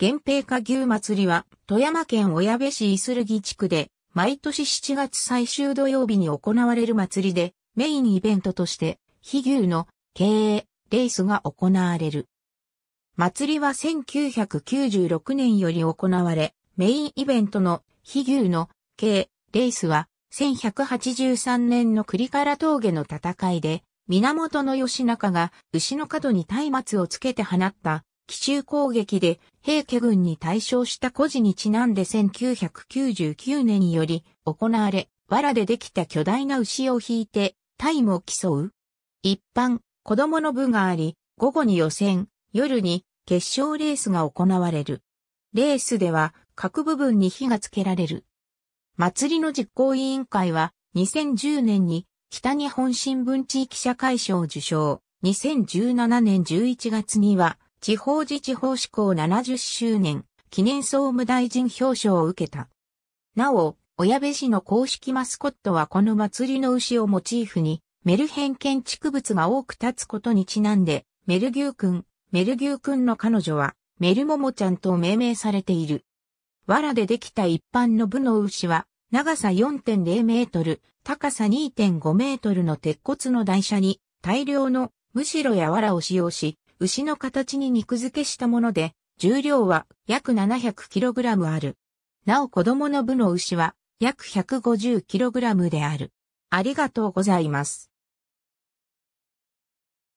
源平下牛祭りは、富山県小矢部市伊ルギ地区で、毎年7月最終土曜日に行われる祭りで、メインイベントとして、飛牛の経営、レースが行われる。祭りは1996年より行われ、メインイベントの飛牛の経レースは、1183年の栗原峠の戦いで、源義仲が牛の角に松明をつけて放った奇襲攻撃で平家軍に対象した孤児にちなんで1999年により行われ、藁でできた巨大な牛を引いてタイムを競う。一般、子供の部があり、午後に予選、夜に決勝レースが行われる。レースでは各部分に火がつけられる。祭りの実行委員会は2010年に北日本新聞地域社会賞を受賞。2017年11月には地方自治法施行70周年記念総務大臣表彰を受けた。なお、親部市の公式マスコットはこの祭りの牛をモチーフに、メルヘン建築物が多く立つことにちなんで、メル牛くん、メル牛くんの彼女は、メルモモちゃんと命名されている。藁でできた一般の部の牛は、長さ4.0メートル、高さ2.5メートルの鉄骨の台車に、大量のむしろや藁を使用し、牛の形に肉付けしたもので、重量は約 700kg ある。なお子供の部の牛は約 150kg である。ありがとうございます。